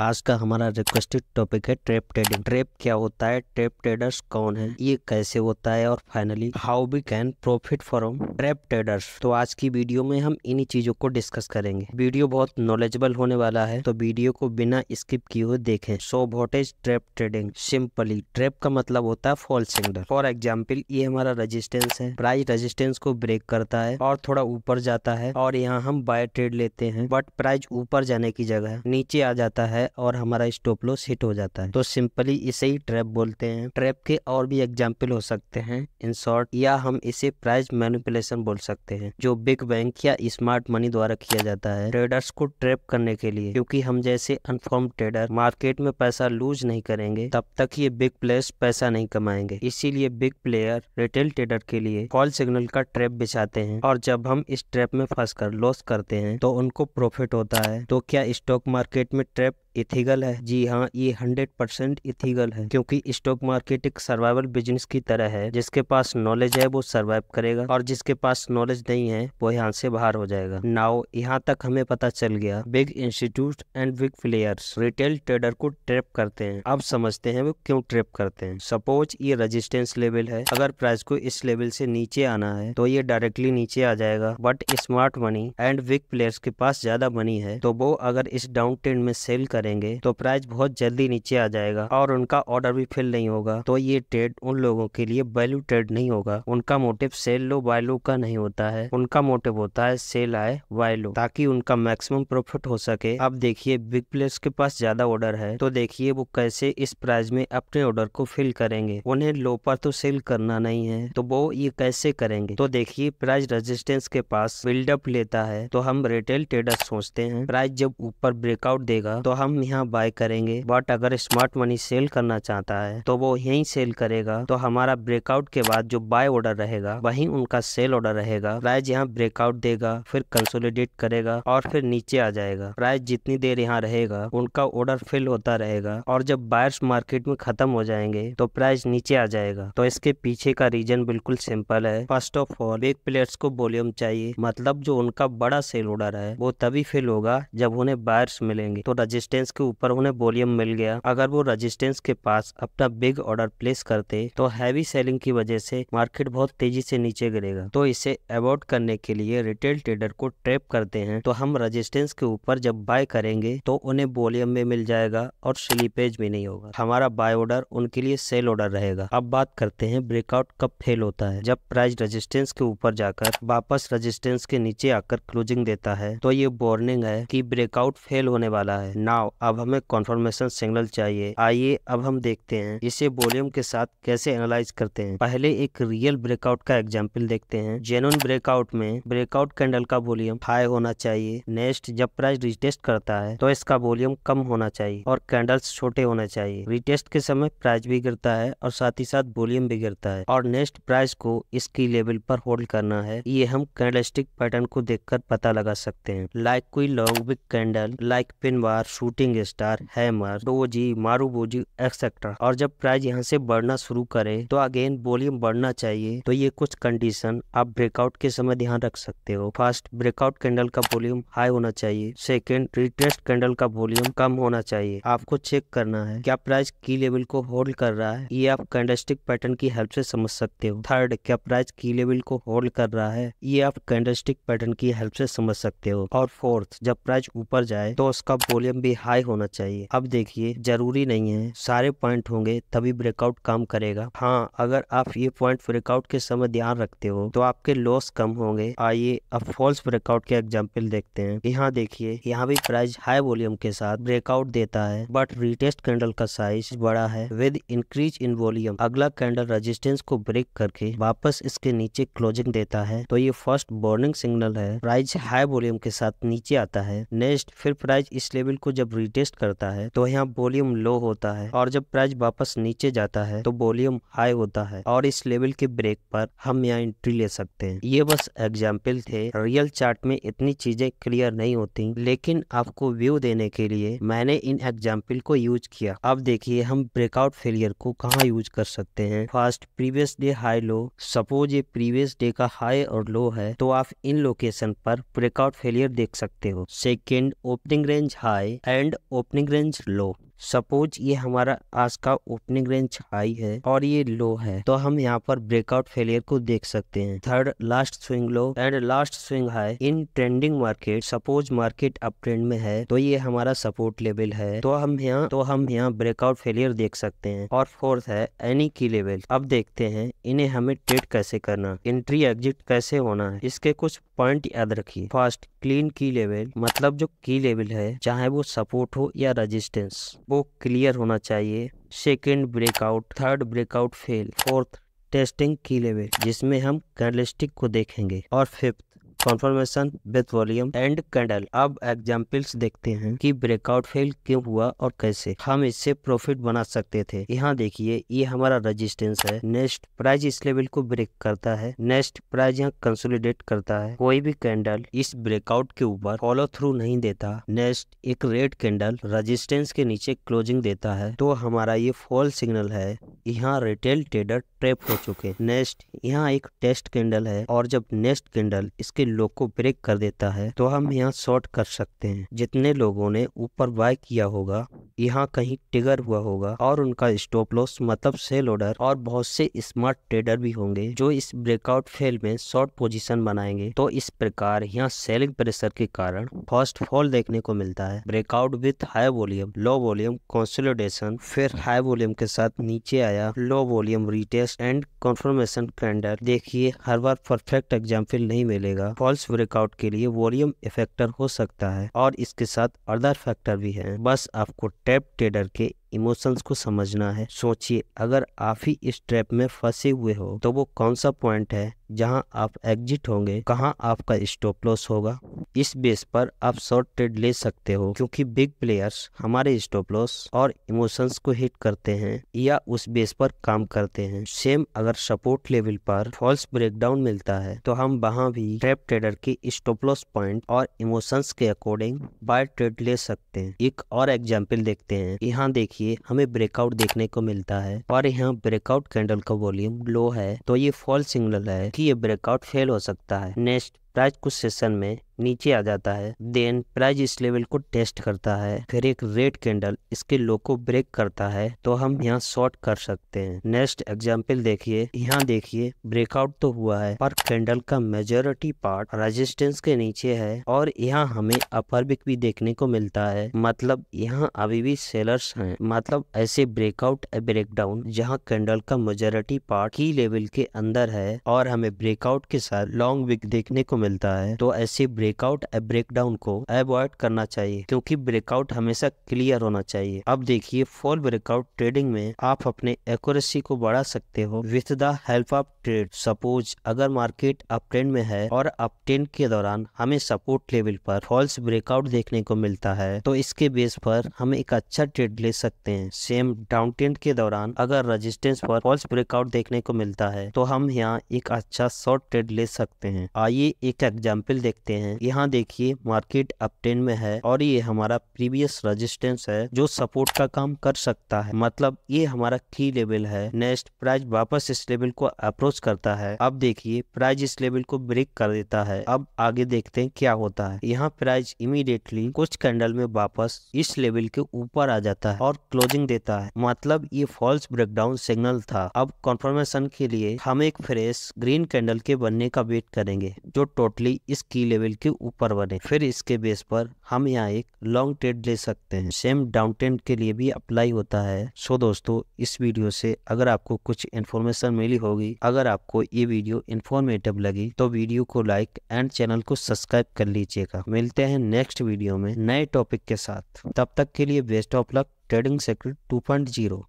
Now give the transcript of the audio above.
आज का हमारा रिक्वेस्टेड टॉपिक है ट्रेप ट्रेडिंग ट्रेप क्या होता है ट्रेप ट्रेडर्स कौन है ये कैसे होता है और finally how we can profit from trap traders तो आज की वीडियो में हम इन्हीं चीजों को डिस्कस करेंगे वीडियो बहुत नॉलेजेबल होने वाला है तो वीडियो को बिना स्किप किए हुए देखें so what's trap trading simply trap का मतलब होता है फॉल सिंगल फॉर एग्जाम्पल ये हमारा रजिस्टेंस है प्राइस रजिस्टेंस को ब्रेक करता है और थोड़ा ऊपर जाता है और यहाँ हम बाय ट्रेड लेते हैं बट प्राइस ऊपर जाने की जगह नीचे आ जाता है और हमारा स्टॉप लॉस हिट हो जाता है तो सिंपली इसे ही ट्रैप बोलते हैं ट्रैप के और भी एग्जाम्पल हो सकते हैं इन शॉर्ट या हम इसे प्राइस मैनिपुलेशन बोल सकते हैं जो बिग बैंक या स्मार्ट मनी द्वारा किया जाता है ट्रेडर्स को ट्रैप करने के लिए क्योंकि हम जैसे अनफॉर्म ट्रेडर मार्केट में पैसा लूज नहीं करेंगे तब तक ये बिग प्लेयर्स पैसा नहीं कमाएंगे इसीलिए बिग प्लेयर रिटेल ट्रेडर के लिए कॉल सिग्नल का ट्रैप बिछाते हैं और जब हम इस ट्रैप में फंस कर लॉस करते हैं तो उनको प्रॉफिट होता है तो क्या स्टॉक मार्केट में ट्रैप इथिगल है जी हाँ ये हंड्रेड परसेंट इथिगल है क्योंकि स्टॉक मार्केट एक सर्वाइवल बिजनेस की तरह है जिसके पास नॉलेज है वो सर्वाइव करेगा और जिसके पास नॉलेज नहीं है वो यहाँ से बाहर हो जाएगा नाउ यहाँ तक हमें पता चल गया big institute and big players retail trader को ट्रेप करते हैं अब समझते हैं वो क्यों ट्रेप करते हैं सपोज ये रजिस्टेंस लेवल है अगर प्राइस को इस लेवल से नीचे आना है तो ये डायरेक्टली नीचे आ जाएगा but smart money and big players के पास ज्यादा मनी है तो वो अगर इस डाउन ट्रेंड में सेल कर करेंगे तो प्राइस बहुत जल्दी नीचे आ जाएगा और उनका ऑर्डर भी फिल नहीं होगा तो ये ट्रेड उन लोगों के लिए वैल्यू ट्रेड नहीं होगा उनका motive sell low buy low का नहीं होता है उनका मोटिव होता है सेल आए बाय लो ताकि उनका मैक्सिमम प्रॉफिट हो सके अब देखिए बिग प्लेस के पास ज्यादा ऑर्डर है तो देखिए वो कैसे इस प्राइस में अपने ऑर्डर को फिल करेंगे उन्हें लो पर तो सेल करना नहीं है तो वो ये कैसे करेंगे तो देखिए प्राइस रेजिस्टेंस के पास बिल्डअप लेता है तो हम रिटेल ट्रेडर सोचते हैं प्राइस जब ऊपर ब्रेकआउट देगा तो हम हम यहाँ बाय करेंगे बट अगर स्मार्ट मनी सेल करना चाहता है तो वो यही सेल करेगा तो हमारा ब्रेकआउट के बाद जो बाय ऑर्डर रहेगा वही उनका सेल ऑर्डर रहेगा प्राइस यहाँ ब्रेकआउट देगा फिर कंसोलिडेट करेगा और फिर नीचे आ जाएगा प्राइस जितनी देर यहाँ रहेगा उनका ऑर्डर फिल होता रहेगा और जब बायर्स मार्केट में खत्म हो जाएंगे तो प्राइस नीचे आ जाएगा तो इसके पीछे का रीजन बिल्कुल सिंपल है फर्स्ट ऑफ ऑल एक प्लेयर्स को वॉल्यूम चाहिए मतलब जो उनका बड़ा सेल ऑर्डर है वो तभी फिल होगा जब उन्हें बायर्स मिलेंगे तो रजिस्टर रेजिस्टेंस के ऊपर उन्हें वॉल्यूम मिल गया अगर वो रेजिस्टेंस के पास अपना बिग ऑर्डर प्लेस करते तो हैवी सेलिंग की वजह से मार्केट बहुत तेजी से नीचे गिरेगा तो इसे अवॉइड करने के लिए रिटेल ट्रेडर को ट्रैप करते हैं तो हम रजिस्टेंस के ऊपर जब बाय करेंगे तो उन्हें वॉल्यूम में मिल जाएगा और स्लीपेज भी नहीं होगा हमारा बाय ऑर्डर उनके लिए सेल ऑर्डर रहेगा अब बात करते हैं ब्रेकआउट कब फेल होता है जब प्राइस रेजिस्टेंस के ऊपर जाकर वापस रेजिस्टेंस के नीचे आकर क्लोजिंग देता है तो ये वार्निंग है कि ब्रेकआउट फेल होने वाला है नाउ अब हमें कॉन्फर्मेशन सिग्नल चाहिए आइए अब हम देखते हैं इसे वॉल्यूम के साथ कैसे एनालाइज करते हैं पहले एक रियल ब्रेकआउट का एग्जाम्पल देखते हैं जेनुअन ब्रेकआउट में ब्रेकआउट कैंडल का वॉल्यूम हाई होना चाहिए नेक्स्ट जब प्राइस रिटेस्ट करता है तो इसका वॉल्यूम कम होना चाहिए और कैंडल्स छोटे होने चाहिए रिटेस्ट के समय प्राइस भी गिरता है और साथ ही साथ वॉल्यूम भी गिरता है और नेक्स्ट प्राइस को इसकी लेवल पर होल्ड करना है ये हम कैंडलस्टिक पैटर्न को देखकर पता लगा सकते हैं लाइक कोई long wick candle like pin bar shoot shooting star hammer doji marubozu etcetera और जब प्राइस यहाँ से बढ़ना शुरू करे तो अगेन वॉल्यूम बढ़ना चाहिए तो ये कुछ कंडीशन आप ब्रेकआउट के समय ध्यान रख सकते हो फर्स्ट ब्रेकआउट कैंडल का वॉल्यूम हाई होना चाहिए सेकेंड रिटेस्ट कैंडल का वॉल्यूम कम होना चाहिए आपको चेक करना है क्या प्राइस की लेवल को होल्ड कर रहा है ये आप कैंडलस्टिक पैटर्न की हेल्प से समझ सकते हो थर्ड क्या प्राइस की लेवल को होल्ड कर रहा है ये आप कैंडलस्टिक पैटर्न की हेल्प से समझ सकते हो और फोर्थ जब प्राइस ऊपर जाए तो उसका वॉल्यूम भी हाई हाई होना चाहिए अब देखिए जरूरी नहीं है सारे पॉइंट होंगे तभी ब्रेकआउट काम करेगा हाँ अगर आप ये पॉइंट ब्रेकआउट के समय ध्यान रखते हो तो आपके लॉस कम होंगे आइए अब फॉल्स ब्रेकआउट के एग्जाम्पल देखते हैं यहाँ देखिए यहाँ भी प्राइस हाई वॉल्यूम के साथ ब्रेकआउट देता है बट रिटेस्ट कैंडल का साइज बड़ा है विद इंक्रीज इन वॉल्यूम अगला कैंडल रेजिस्टेंस को ब्रेक करके वापस इसके नीचे क्लोजिंग देता है तो ये फर्स्ट बोर्निंग सिग्नल है प्राइस हाई वॉल्यूम के साथ नीचे आता है नेक्स्ट फिर प्राइस इस लेवल को जब रिटेस्ट करता है तो यहाँ वॉल्यूम लो होता है और जब प्राइस वापस नीचे जाता है तो वॉल्यूम हाई होता है और इस लेवल के ब्रेक पर हम यहाँ एंट्री ले सकते हैं ये बस एग्जाम्पल थे रियल चार्ट में इतनी चीजें क्लियर नहीं होती लेकिन आपको व्यू देने के लिए मैंने इन एग्जाम्पल को यूज किया अब देखिए हम ब्रेकआउट फेलियर को कहाँ यूज कर सकते हैं first previous day high low suppose ये प्रीवियस डे का हाई और लो है तो आप इन लोकेशन पर ब्रेकआउट फेलियर देख सकते हो second opening range high and and opening range low suppose ये हमारा आज का ओपनिंग रेंज हाई है और ये लो है तो हम यहाँ पर ब्रेकआउट फेलियर को देख सकते हैं third last swing low and last swing high in trending market suppose market up trend में है तो ये हमारा सपोर्ट लेवल है तो हम यहाँ तो हम यहाँ ब्रेकआउट फेलियर देख सकते हैं और फोर्थ है एनी की लेवल अब देखते हैं इन्हें हमें ट्रेड कैसे करना एंट्री एग्जिट कैसे होना है इसके कुछ पॉइंट याद रखिए फर्स्ट क्लीन की लेवल मतलब जो की लेवल है चाहे वो सपोर्ट हो या रेजिस्टेंस वो क्लियर होना चाहिए second breakout third breakout fail fourth testing की लेवल जिसमें हम कैरलिस्टिक को देखेंगे और fifth confirmation with volume and candle अब एग्जाम्पल्स देखते हैं कि ब्रेकआउट फेल क्यों हुआ और कैसे हम इससे प्रॉफिट बना सकते थे यहाँ देखिए ये हमारा रजिस्टेंस है नेक्स्ट प्राइस इस लेवल को ब्रेक करता है नेक्स्ट प्राइस यहाँ कंसोलिडेट करता है कोई भी कैंडल इस ब्रेकआउट के ऊपर फॉलो थ्रू नहीं देता नेक्स्ट एक रेड कैंडल रजिस्टेंस के नीचे क्लोजिंग देता है तो हमारा ये फॉल सिग्नल है यहाँ रिटेल ट्रेडर ट्रेप हो चुके नेक्स्ट यहाँ एक टेस्ट कैंडल है और जब नेक्स्ट कैंडल इसके लोग को ब्रेक कर देता है तो हम यहाँ शॉर्ट कर सकते हैं जितने लोगों ने ऊपर बाय किया होगा यहाँ कहीं टिगर हुआ होगा और उनका स्टॉप लॉस मतलब सेल ऑर्डर और बहुत से स्मार्ट ट्रेडर भी होंगे जो इस ब्रेकआउट फेल में शॉर्ट पोजीशन बनाएंगे तो इस प्रकार यहाँ सेलिंग प्रेशर के कारण फर्स्ट फॉल देखने को मिलता है breakout with high volume low volume consolidation फिर हाई वॉल्यूम के साथ नीचे आया low volume retest and confirmation candle देखिए हर बार परफेक्ट एग्जाम्पल नहीं मिलेगा फॉल्स ब्रेकआउट के लिए वॉल्यूम इफेक्टर हो सकता है और इसके साथ अदर फैक्टर भी है बस आपको स्टेप टेडर के इमोशंस को समझना है सोचिए अगर आप ही इस ट्रैप में फंसे हुए हो तो वो कौन सा पॉइंट है जहां आप एग्जिट होंगे कहां आपका स्टॉप लॉस होगा इस बेस पर आप शॉर्ट ट्रेड ले सकते हो क्योंकि बिग प्लेयर्स हमारे स्टॉप लॉस और इमोशंस को हिट करते हैं या उस बेस पर काम करते हैं सेम अगर सपोर्ट लेवल पर फॉल्स ब्रेकडाउन मिलता है तो हम वहां भी ट्रैप ट्रेडर के स्टॉप लॉस पॉइंट और इमोशंस के अकॉर्डिंग बाय ट्रेड ले सकते हैं एक और एग्जाम्पल देखते हैं यहाँ देखिए देखिए हमें ब्रेकआउट देखने को मिलता है और यहाँ ब्रेकआउट कैंडल का वॉल्यूम लो है तो ये फॉल सिग्नल है कि ये ब्रेकआउट फेल हो सकता है नेक्स्ट प्राइज कुछ सेशन में नीचे आ जाता है देन प्राइज इस लेवल को टेस्ट करता है फिर एक रेड कैंडल इसके लो को ब्रेक करता है तो हम यहाँ शॉर्ट कर सकते हैं नेक्स्ट एग्जांपल देखिए यहाँ देखिए ब्रेकआउट तो हुआ है पर कैंडल का मेजोरिटी पार्ट रेजिस्टेंस के नीचे है और यहाँ हमें अपर बिक भी देखने को मिलता है मतलब यहाँ अभी भी सेलर्स है मतलब ऐसे ब्रेकआउट ब्रेक डाउन जहाँ कैंडल का मेजोरिटी पार्ट की लेवल के अंदर है और हमें ब्रेकआउट के साथ लॉन्ग विक देखने को मिलता है तो ऐसे ब्रेकआउट या ब्रेकडाउन को अवॉइड करना चाहिए क्योंकि ब्रेकआउट हमेशा क्लियर होना चाहिए अब देखिए फॉल ब्रेकआउट ट्रेडिंग में आप अपने एक्यूरेसी को बढ़ा सकते हो with the help of trade suppose अगर मार्केट अप ट्रेंड में है और अप ट्रेंड के दौरान हमें सपोर्ट लेवल पर फॉल्स ब्रेकआउट देखने को मिलता है तो इसके बेस पर हम एक अच्छा ट्रेड ले सकते हैं सेम डाउन ट्रेंड के दौरान अगर रजिस्टेंस पर फॉल्स ब्रेकआउट देखने को मिलता है तो हम यहाँ एक अच्छा शॉर्ट ट्रेड ले सकते हैं आइए एक एग्जाम्पल देखते हैं यहाँ देखिए मार्केट अपटेन में है और ये हमारा प्रीवियस रजिस्टेंस है जो सपोर्ट का काम कर सकता है मतलब ये हमारा की लेवल है नेक्स्ट प्राइस वापस इस लेवल को अप्रोच करता है अब देखिए प्राइस इस लेवल को ब्रेक कर देता है अब आगे देखते हैं क्या होता है यहाँ प्राइस इमीडिएटली कुछ कैंडल में वापस इस लेवल के ऊपर आ जाता है और क्लोजिंग देता है मतलब ये फॉल्स ब्रेकडाउन सिग्नल था अब कॉन्फर्मेशन के लिए हम एक फ्रेश ग्रीन कैंडल के बनने का वेट करेंगे जो टोटली इस की लेवल के ऊपर बने फिर इसके बेस पर हम यहाँ एक लॉन्ग ट्रेड ले सकते हैं सेम डाउन ट्रेंड के लिए भी अप्लाई होता है सो दोस्तों इस वीडियो से अगर आपको कुछ इन्फॉर्मेशन मिली होगी अगर आपको ये वीडियो इन्फॉर्मेटिव लगी तो वीडियो को लाइक एंड चैनल को सब्सक्राइब कर लीजिएगा मिलते हैं नेक्स्ट वीडियो में नए टॉपिक के साथ तब तक के लिए best of luck trading secret zero